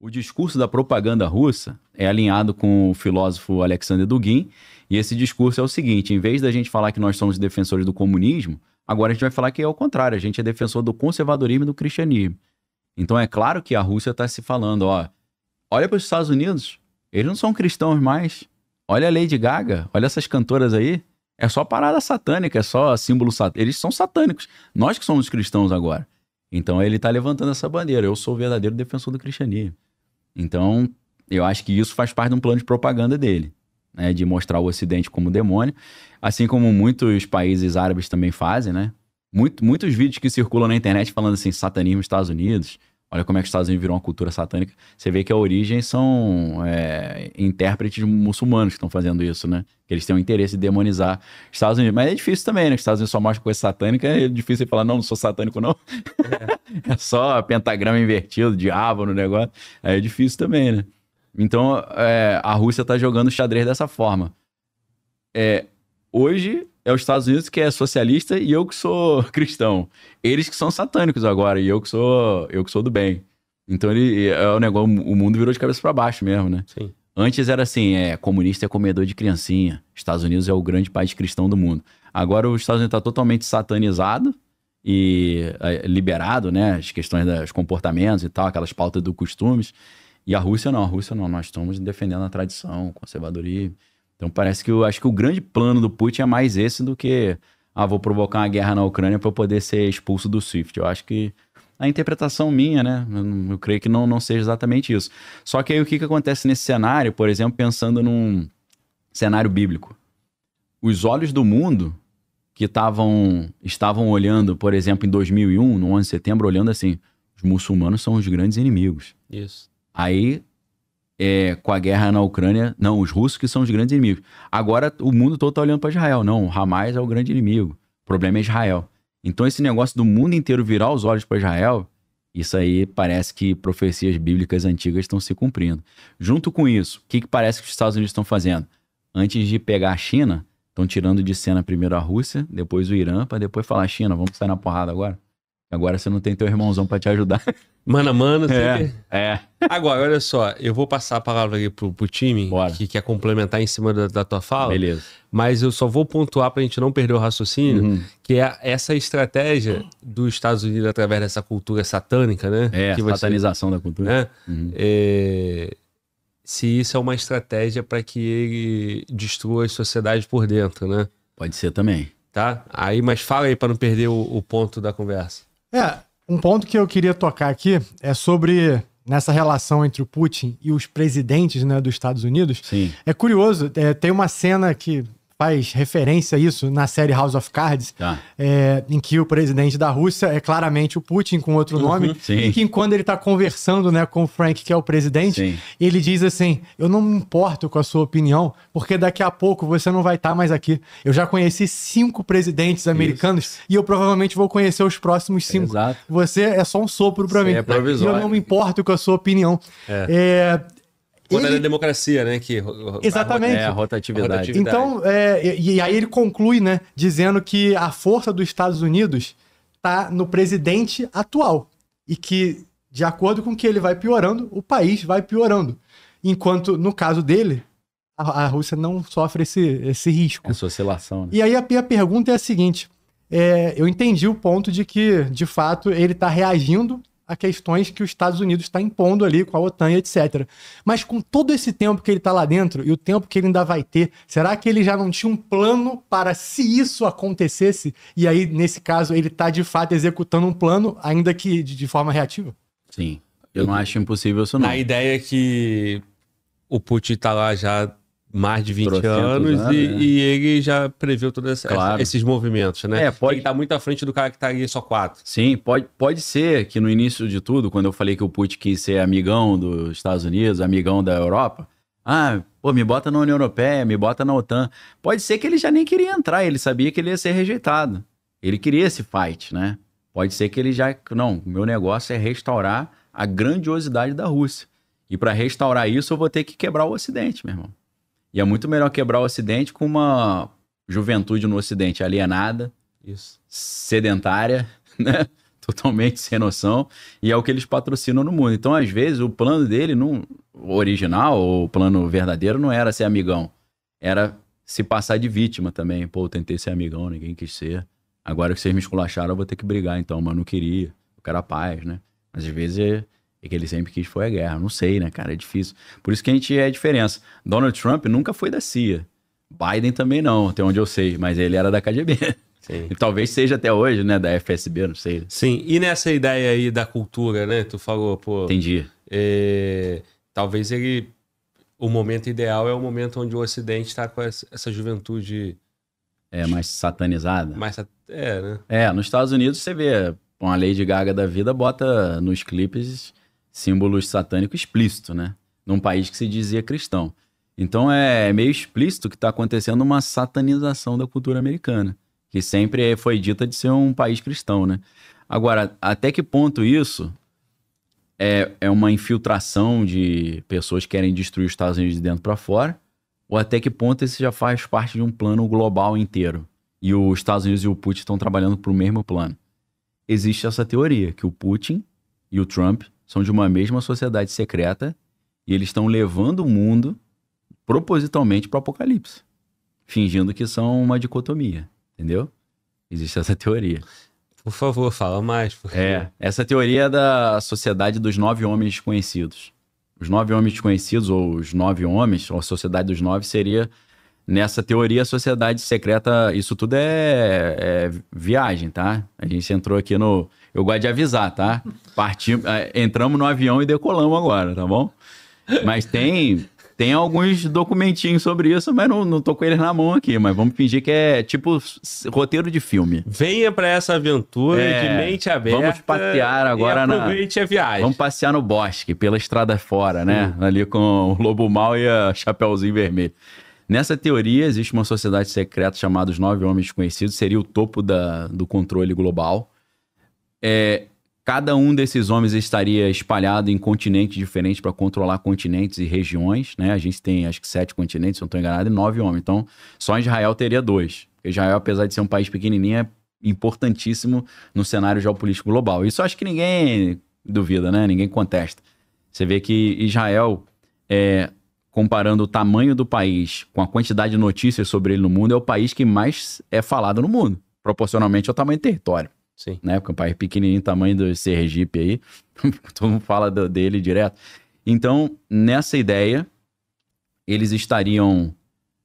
O discurso da propaganda russa é alinhado com o filósofo Alexander Dugin, e esse discurso é o seguinte: em vez da gente falar que nós somos defensores do comunismo, agora a gente vai falar que é o contrário, a gente é defensor do conservadorismo e do cristianismo. Então é claro que a Rússia está se falando, ó, olha para os Estados Unidos, eles não são cristãos mais. Olha a Lady Gaga, olha essas cantoras aí. É só parada satânica, é só símbolo satânico. Eles são satânicos. Nós que somos cristãos agora. Então ele está levantando essa bandeira. Eu sou o verdadeiro defensor do cristianismo. Então, eu acho que isso faz parte de um plano de propaganda dele, né? de mostrar o Ocidente como demônio, assim como muitos países árabes também fazem, né? Muito, muitos vídeos que circulam na internet falando assim, satanismo Estados Unidos, Olha como é que os Estados Unidos virou uma cultura satânica. Você vê que a origem são é, intérpretes muçulmanos que estão fazendo isso, né? Que eles têm o interesse de demonizar os Estados Unidos. Mas é difícil também, né? Os Estados Unidos só mostram coisa satânica, é difícil falar, não, não sou satânico, não. É, é só pentagrama invertido, diabo no negócio. É difícil também, né? Então, é, a Rússia está jogando xadrez dessa forma. É, hoje é os Estados Unidos que é socialista e eu que sou cristão. Eles que são satânicos agora e eu que sou, eu que sou do bem. Então ele é o negócio, o mundo virou de cabeça para baixo mesmo, né? Sim. Antes era assim, é comunista é comedor de criancinha. Estados Unidos é o grande país cristão do mundo. Agora os Estados Unidos está totalmente satanizado e é, liberado, né? As questões dos comportamentos e tal, aquelas pautas do costumes. E a Rússia não, a Rússia não. Nós estamos defendendo a tradição, conservadorismo. Então parece que eu acho que o grande plano do Putin é mais esse do que ah, vou provocar uma guerra na Ucrânia para poder ser expulso do SWIFT. Eu acho que a interpretação minha, né? Eu, creio que não, não seja exatamente isso. Só que aí o que, que acontece nesse cenário, por exemplo, pensando num cenário bíblico? Os olhos do mundo que tavam, estavam olhando, por exemplo, em 2001, no 11 de setembro, olhando assim: os muçulmanos são os grandes inimigos. Isso. Aí é, com a guerra na Ucrânia, não, os russos que são os grandes inimigos. Agora o mundo todo está olhando para Israel. Não, Hamas é o grande inimigo. O problema é Israel. Então esse negócio do mundo inteiro virar os olhos para Israel, isso aí parece que profecias bíblicas antigas estão se cumprindo. Junto com isso, o que, que parece que os Estados Unidos estão fazendo? Antes de pegar a China, estão tirando de cena primeiro a Rússia, depois o Irã, para depois falar China, vamos sair na porrada agora. Agora você não tem teu irmãozão para te ajudar. Mano a mano. É, é. Agora, olha só, eu vou passar a palavra aqui pro, pro time, Bora. que quer complementar em cima da, da, tua fala. Beleza. Mas eu só vou pontuar pra gente não perder o raciocínio, uhum. que é essa estratégia dos Estados Unidos através dessa cultura satânica, né? É, que a satanização você, da cultura. Né? Uhum. É, se isso é uma estratégia para que ele destrua a sociedade por dentro, né? Pode ser também. Tá? Aí, mas fala aí para não perder o, o ponto da conversa. É, um ponto que eu queria tocar aqui é sobre nessa relação entre o Putin e os presidentes né, dos Estados Unidos. Sim. É curioso, é, tem uma cena que faz referência a isso na série House of Cards, tá. é, em que o presidente da Rússia é claramente o Putin com outro nome, uhum, e que quando ele está conversando né, com o Frank, que é o presidente, sim. ele diz assim: Eu não me importo com a sua opinião, porque daqui a pouco você não vai estar tá mais aqui. Eu já conheci cinco presidentes americanos isso. e eu provavelmente vou conhecer os próximos cinco. Exato. Você é só um sopro para mim. É provisório. eu não me importo com a sua opinião. É. é quando ele... era democracia, né? Que... Exatamente. A, é, a rotatividade. A rotatividade. Então, é, e, e aí ele conclui, né? Dizendo que a força dos Estados Unidos está no presidente atual. E que, de acordo com que ele vai piorando, o país vai piorando. Enquanto, no caso dele, a, a Rússia não sofre esse, esse risco. Essa é oscilação, né? E aí a, a pergunta é a seguinte. É, eu entendi o ponto de que, de fato, ele está reagindo a questões que os Estados Unidos está impondo ali com a OTAN, etc. Mas com todo esse tempo que ele está lá dentro e o tempo que ele ainda vai ter, será que ele já não tinha um plano para se isso acontecesse? E aí, nesse caso, ele está de fato executando um plano, ainda que de, forma reativa? Sim. Eu não acho impossível isso, não. A ideia é que o Putin está lá já mais de 20 anos anos, e, né? e ele já previu todos Claro. esses movimentos, né? É, pode- estar tá muito à frente do cara que está ali só quatro. Sim, pode, pode ser que no início de tudo, quando eu falei que o Putin quis ser amigão dos Estados Unidos, amigão da Europa, ah, pô, me bota na União Europeia, me bota na OTAN. Pode ser que ele já nem queria entrar, ele sabia que ele ia ser rejeitado. Ele queria esse fight, né? Pode ser que ele já. Não, meu negócio é restaurar a grandiosidade da Rússia. E para restaurar isso, eu vou ter que quebrar o Ocidente, meu irmão. E é muito melhor quebrar o Ocidente com uma juventude no Ocidente alienada, Isso. sedentária, né? totalmente sem noção, e é o que eles patrocinam no mundo. Então, às vezes, o plano dele, não, o original, o plano verdadeiro, não era ser amigão. Era se passar de vítima também. Pô, eu tentei ser amigão, ninguém quis ser. Agora que vocês me esculacharam, eu vou ter que brigar, então, mas não queria. Eu quero a paz, né? Mas às vezes é e que ele sempre quis foi a guerra. Não sei, né, cara? É difícil. Por isso que a gente é a diferença. Donald Trump nunca foi da CIA. Biden também não, até onde eu sei, mas ele era da KGB. Sim. E talvez seja até hoje, né? Da FSB, não sei. Sim, e nessa ideia aí da cultura, né? Tu falou, pô. Entendi. É, talvez ele. O momento ideal é o momento onde o Ocidente está com essa juventude. É, mais satanizada? Mais, é, né? É, nos Estados Unidos você vê uma Lady Gaga da vida, bota nos clipes símbolos satânicos explícito, né? Num país que se dizia cristão. Então é meio explícito que está acontecendo uma satanização da cultura americana, que sempre foi dita de ser um país cristão, né? Agora, até que ponto isso é, é uma infiltração de pessoas que querem destruir os Estados Unidos de dentro para fora? Ou até que ponto isso já faz parte de um plano global inteiro? E os Estados Unidos e o Putin estão trabalhando para o mesmo plano? Existe essa teoria que o Putin e o Trump são de uma mesma sociedade secreta e eles estão levando o mundo propositalmente para o apocalipse, fingindo que são uma dicotomia, entendeu? Existe essa teoria. Por favor, fala mais. Porque... É, essa teoria é da sociedade dos nove homens desconhecidos. Os nove homens desconhecidos, ou os nove homens, ou a sociedade dos nove, seria, nessa teoria, a sociedade secreta. Isso tudo é, é viagem, tá? A gente entrou aqui no. Eu gosto de avisar, tá? Partimos, ah, entramos no avião e decolamos agora, tá bom? Mas tem tem alguns documentinhos sobre isso, mas não, não tô com eles na mão aqui. Mas vamos fingir que é tipo roteiro de filme. Venha para essa aventura é, de mente aberta. Vamos passear agora na. Aproveite a viagem. Vamos passear no bosque, pela estrada fora, né? Ali com o lobo mal e a Chapeuzinho Vermelho. Nessa teoria, existe uma sociedade secreta chamada Os Nove Homens conhecidos seria o topo da, do controle global. É, Cada um desses homens estaria espalhado em continentes diferentes para controlar continentes e regiões, né? A gente tem acho que sete continentes, se não estou enganado, e nove homens. Então, só Israel teria dois. Israel, apesar de ser um país pequenininho, é importantíssimo no cenário geopolítico global. Isso acho que ninguém duvida, né? Ninguém contesta. Você vê que Israel, é, comparando o tamanho do país com a quantidade de notícias sobre ele no mundo, é o país que mais é falado no mundo, proporcionalmente ao tamanho do território. Sim. Né? Porque o é pai pequenininho, tamanho do Sergipe aí. Todo mundo fala do, dele direto. Então, nessa ideia, eles estariam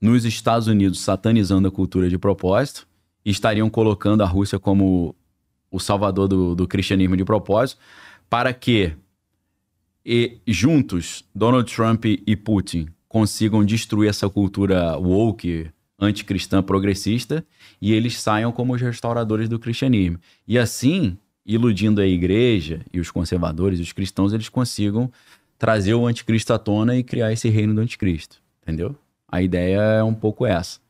nos Estados Unidos satanizando a cultura de propósito, estariam colocando a Rússia como o salvador do, do cristianismo de propósito, para que e, juntos Donald Trump e Putin consigam destruir essa cultura woke anticristã progressista e eles saiam como os restauradores do cristianismo. E assim, iludindo a igreja e os conservadores, os cristãos, eles consigam trazer o anticristo à tona e criar esse reino do anticristo, entendeu? A ideia é um pouco essa.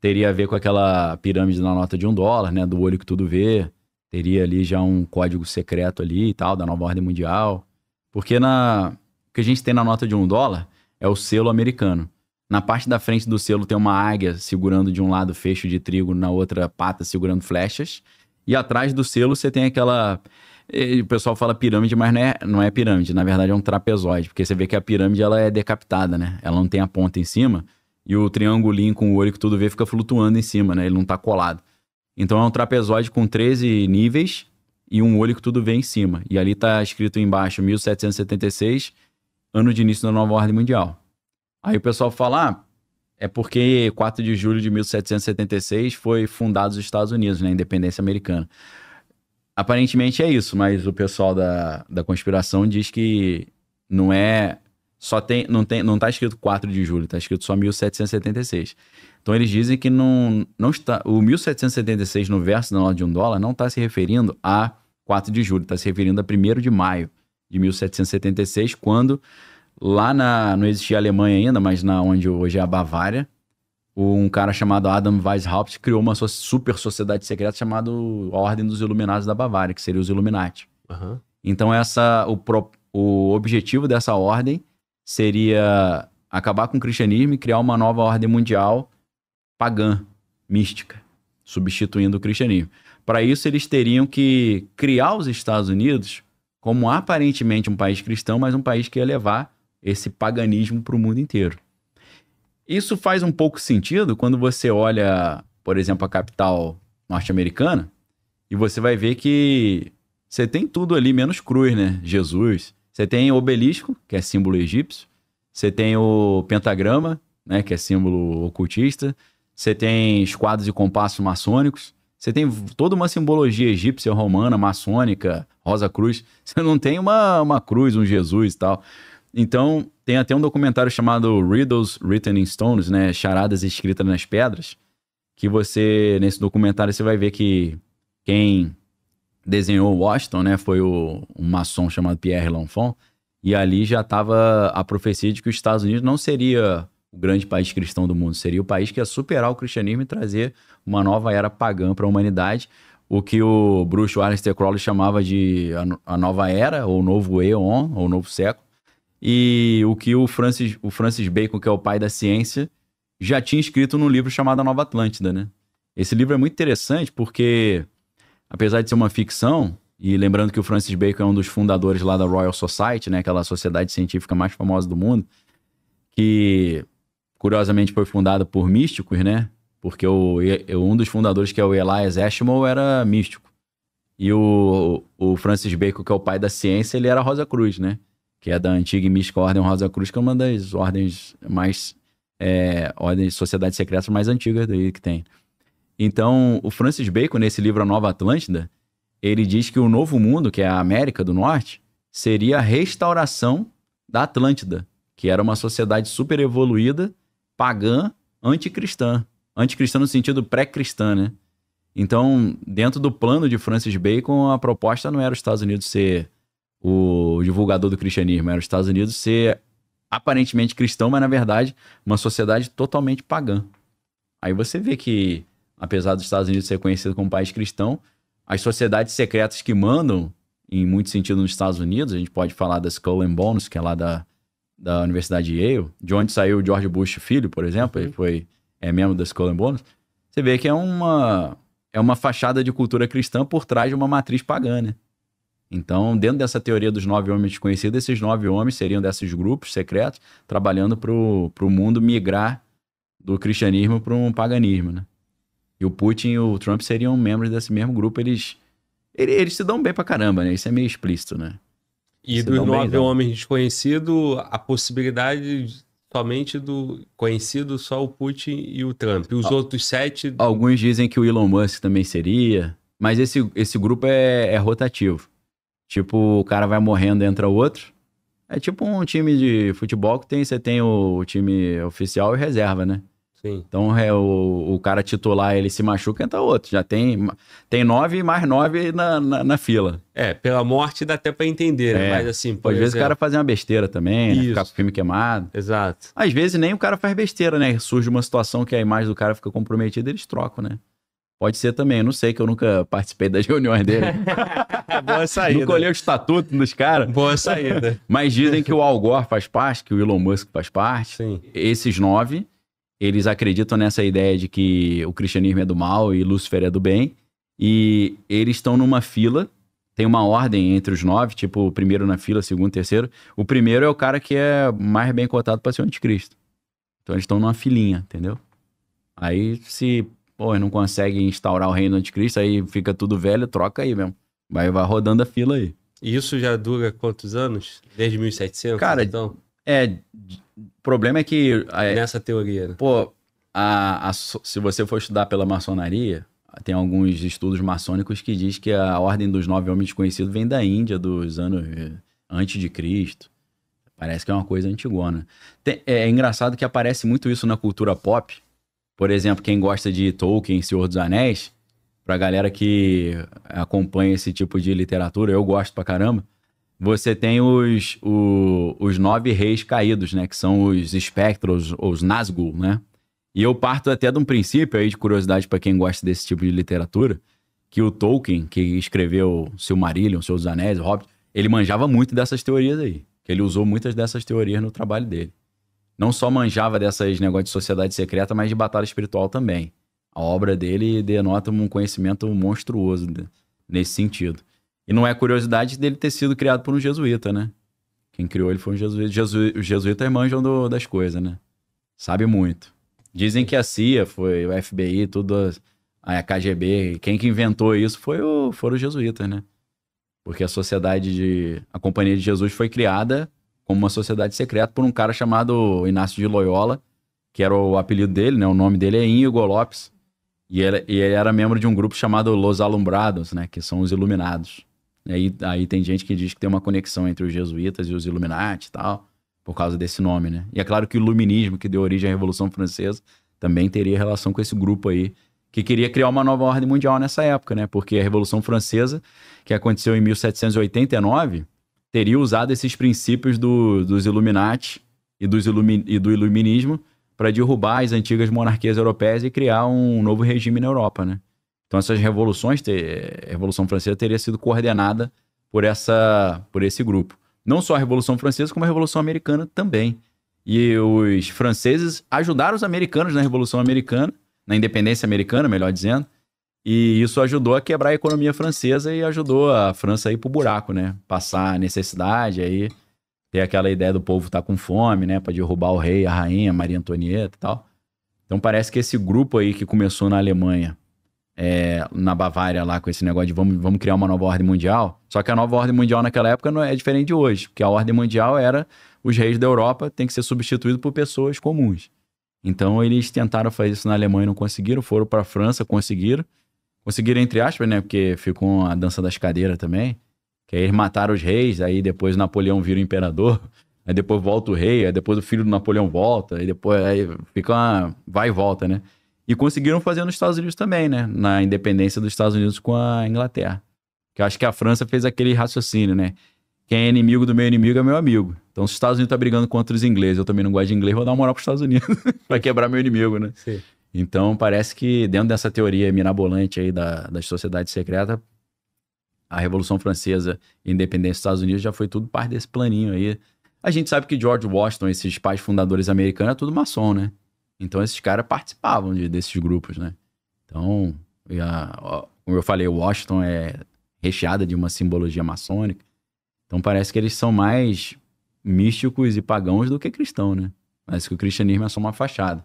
Teria a ver com aquela pirâmide na nota de um dólar, né? Do olho que tudo vê. Teria ali já um código secreto ali e tal, da nova ordem mundial. Porque na... o que a gente tem na nota de um dólar é o selo americano. Na parte da frente do selo tem uma águia segurando de um lado fecho de trigo, na outra pata segurando flechas. E atrás do selo você tem aquela. O pessoal fala pirâmide, mas não é, não é pirâmide. Na verdade é um trapezoide, porque você vê que a pirâmide ela é decapitada, né? Ela não tem a ponta em cima. E o triangulinho com o olho que tudo vê fica flutuando em cima, né? Ele não tá colado. Então é um trapezoide com 13 níveis e um olho que tudo vê em cima. E ali tá escrito embaixo 1776, ano de início da nova ordem mundial. Aí o pessoal fala, ah, é porque 4 de julho de 1776 foi fundado os Estados Unidos, né? Independência americana. Aparentemente é isso, mas o pessoal da, da conspiração diz que não é só tem não tem não tá escrito 4 de julho, tá escrito só 1776. Então eles dizem que não não está o 1776 no verso da nota de um dólar não está se referindo a 4 de julho, está se referindo a 1 de maio de 1776, quando Lá na. Não existia Alemanha ainda, mas na onde hoje é a Bavária, um cara chamado Adam Weishaupt criou uma super sociedade secreta chamada a Ordem dos Iluminados da Bavária, que seria os Illuminati. Uhum. Então, essa, o, pro, o objetivo dessa ordem seria acabar com o cristianismo e criar uma nova ordem mundial pagã, mística, substituindo o cristianismo. Para isso, eles teriam que criar os Estados Unidos como aparentemente um país cristão, mas um país que ia levar esse paganismo para o mundo inteiro. Isso faz um pouco sentido quando você olha, por exemplo, a capital norte-americana e você vai ver que você tem tudo ali menos cruz, né? Jesus. Você tem o obelisco, que é símbolo egípcio. Você tem o pentagrama, né, que é símbolo ocultista. Você tem esquadros e compassos maçônicos. Você tem toda uma simbologia egípcia, romana, maçônica, rosa cruz. Você não tem uma, uma cruz, um Jesus e tal. Então, tem até um documentário chamado Riddles Written in Stones, né? Charadas escritas nas pedras. Que você, nesse documentário, você vai ver que quem desenhou Washington, né? Foi o, um maçom chamado Pierre L'Enfant. E ali já estava a profecia de que os Estados Unidos não seria o grande país cristão do mundo, seria o país que ia superar o cristianismo e trazer uma nova era pagã para a humanidade, o que o bruxo Aleister Crowley chamava de a nova era, ou novo eon, ou novo século, e o que o Francis, o Francis Bacon, que é o pai da ciência, já tinha escrito num livro chamado A Nova Atlântida, né? Esse livro é muito interessante porque, apesar de ser uma ficção, e lembrando que o Francis Bacon é um dos fundadores lá da Royal Society, né? Aquela sociedade científica mais famosa do mundo, que curiosamente foi fundada por místicos, né? Porque o, um dos fundadores, que é o Elias Ashmole, era místico. E o, o Francis Bacon, que é o pai da ciência, ele era Rosa Cruz, né? que é da antiga e mística Ordem Rosa Cruz, que é uma das ordens mais. É, ordens, sociedades secretas mais antigas daí que tem. Então, o Francis Bacon, nesse livro A Nova Atlântida, ele diz que o novo mundo, que é a América do Norte, seria a restauração da Atlântida, que era uma sociedade super evoluída, pagã, anticristã. Anticristã no sentido pré-cristã, né? Então, dentro do plano de Francis Bacon, a proposta não era os Estados Unidos ser o divulgador do cristianismo era os Estados Unidos ser aparentemente cristão, mas na verdade uma sociedade totalmente pagã. Aí você vê que, apesar dos Estados Unidos ser conhecido como país cristão, as sociedades secretas que mandam, em muito sentido nos Estados Unidos, a gente pode falar da Skull and Bones, que é lá da, da Universidade de Yale, de onde saiu o George Bush filho, por exemplo, ele uhum. foi é membro da Skull and Bones, você vê que é uma, é uma fachada de cultura cristã por trás de uma matriz pagã, né? Então, dentro dessa teoria dos nove homens desconhecidos, esses nove homens seriam desses grupos secretos trabalhando para o mundo migrar do cristianismo para um paganismo, né? E o Putin e o Trump seriam membros desse mesmo grupo. Eles, eles, eles se dão bem para caramba, né? Isso é meio explícito, né? E dos nove homens desconhecidos, a possibilidade somente do conhecido só o Putin e o Trump. E os Al outros sete. Alguns dizem que o Elon Musk também seria, mas esse, esse grupo é, é rotativo. Tipo, o cara vai morrendo, entra outro. É tipo um time de futebol que tem, você tem o time oficial e reserva, né? Sim. Então é, o, o cara titular ele se machuca, entra outro. Já tem, tem nove mais nove na, na, na fila. É, pela morte dá até pra entender, né? É. Mas assim, Às vezes o cara faz uma besteira também, né? Ficar com o filme queimado. Exato. Às vezes nem o cara faz besteira, né? Surge uma situação que a imagem do cara fica comprometida, eles trocam, né? Pode ser também, eu não sei que eu nunca participei das reuniões dele. É boa saída. Nunca o estatuto dos caras. Boa saída. Mas dizem que o Al Gore faz parte, que o Elon Musk faz parte. Sim. Esses nove, eles acreditam nessa ideia de que o cristianismo é do mal e Lúcifer é do bem. E eles estão numa fila, tem uma ordem entre os nove, tipo, o primeiro na fila, segundo, terceiro. O primeiro é o cara que é mais bem cotado para ser o anticristo. Então eles estão numa filinha, entendeu? Aí se pô, não consegue instaurar o reino anticristo, aí fica tudo velho, troca aí mesmo. Vai, vai rodando a fila aí. E isso já dura quantos anos? Desde 1700? Cara, então? é. O problema é que. É, Nessa teoria. Né? Pô, a, a, se você for estudar pela maçonaria, tem alguns estudos maçônicos que diz que a ordem dos nove homens desconhecidos vem da Índia dos anos eh, antes de Cristo. Parece que é uma coisa antigona. Tem, é, é engraçado que aparece muito isso na cultura pop, por exemplo, quem gosta de Tolkien, Senhor dos Anéis, pra galera que acompanha esse tipo de literatura, eu gosto pra caramba, você tem os, o, os nove reis caídos, né? Que são os espectros, os Nazgûl, né? E eu parto até de um princípio aí de curiosidade para quem gosta desse tipo de literatura, que o Tolkien, que escreveu Silmarillion, Senhor dos Anéis, Hobbit, ele manjava muito dessas teorias aí. Que ele usou muitas dessas teorias no trabalho dele não só manjava dessas negócios de sociedade secreta, mas de batalha espiritual também. A obra dele denota um conhecimento monstruoso nesse sentido. E não é curiosidade dele ter sido criado por um jesuíta, né? Quem criou ele foi um jesuíta. Jesu, os jesuítas manjam do, das coisas, né? Sabe muito. Dizem que a CIA foi, o FBI, tudo, a KGB, quem que inventou isso foi o, foram os jesuítas, né? Porque a sociedade de. A Companhia de Jesus foi criada como uma sociedade secreta por um cara chamado Inácio de Loyola, que era o apelido dele, né? O nome dele é Inigo Lopes. E ele, e ele, era membro de um grupo chamado Los Alumbrados, né? Que são os iluminados. E aí, aí tem gente que diz que tem uma conexão entre os jesuítas e os Illuminati e tal, por causa desse nome, né? E é claro que o iluminismo, que deu origem à Revolução Francesa, também teria relação com esse grupo aí, que queria criar uma nova ordem mundial nessa época, né? Porque a Revolução Francesa, que aconteceu em 1789 teria usado esses princípios do, dos Illuminati e, dos ilumi, e do Iluminismo para derrubar as antigas monarquias europeias e criar um novo regime na Europa, né? Então essas revoluções, a eh, Revolução Francesa teria sido coordenada por essa por esse grupo. Não só a Revolução Francesa, como a Revolução Americana também. E os franceses ajudaram os americanos na Revolução Americana, na independência americana, melhor dizendo, e isso ajudou a quebrar a economia francesa e ajudou a França a ir pro buraco, né? Passar necessidade, aí ter aquela ideia do povo estar tá com fome, né? Para derrubar o rei, a rainha, Maria Antonieta e tal. Então parece que esse grupo aí que começou na Alemanha, é, na Bavária lá com esse negócio de vamos, vamos criar uma nova ordem mundial. Só que a nova ordem mundial naquela época não é, é diferente de hoje, porque a ordem mundial era os reis da Europa têm que ser substituídos por pessoas comuns. Então eles tentaram fazer isso na Alemanha, e não conseguiram, foram para a França, conseguiram. Conseguiram, entre aspas, né? Porque ficou a dança das cadeiras também. Que aí eles mataram os reis, aí depois Napoleão vira o imperador, aí depois volta o rei, aí depois o filho do Napoleão volta, aí depois aí fica uma vai e volta, né? E conseguiram fazer nos Estados Unidos também, né? Na independência dos Estados Unidos com a Inglaterra. Que eu acho que a França fez aquele raciocínio, né? Quem é inimigo do meu inimigo é meu amigo. Então, se os Estados Unidos tá brigando contra os ingleses, eu também não gosto de inglês, vou dar uma moral os Estados Unidos para quebrar meu inimigo, né? Sim. Então, parece que dentro dessa teoria mirabolante aí da, das sociedades secretas, a Revolução Francesa e a independência dos Estados Unidos já foi tudo parte desse planinho aí. A gente sabe que George Washington, esses pais fundadores americanos, é tudo maçom, né? Então, esses caras participavam de, desses grupos, né? Então, a, como eu falei, Washington é recheada de uma simbologia maçônica. Então, parece que eles são mais místicos e pagãos do que cristão, né? Parece que o cristianismo é só uma fachada.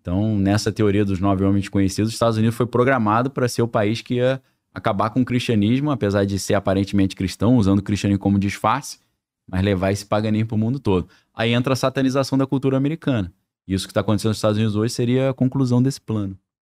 Então, nessa teoria dos nove homens conhecidos, os Estados Unidos foi programado para ser o país que ia acabar com o cristianismo, apesar de ser aparentemente cristão, usando o cristianismo como disfarce, mas levar esse paganismo para o mundo todo. Aí entra a satanização da cultura americana. E Isso que está acontecendo nos Estados Unidos hoje seria a conclusão desse plano.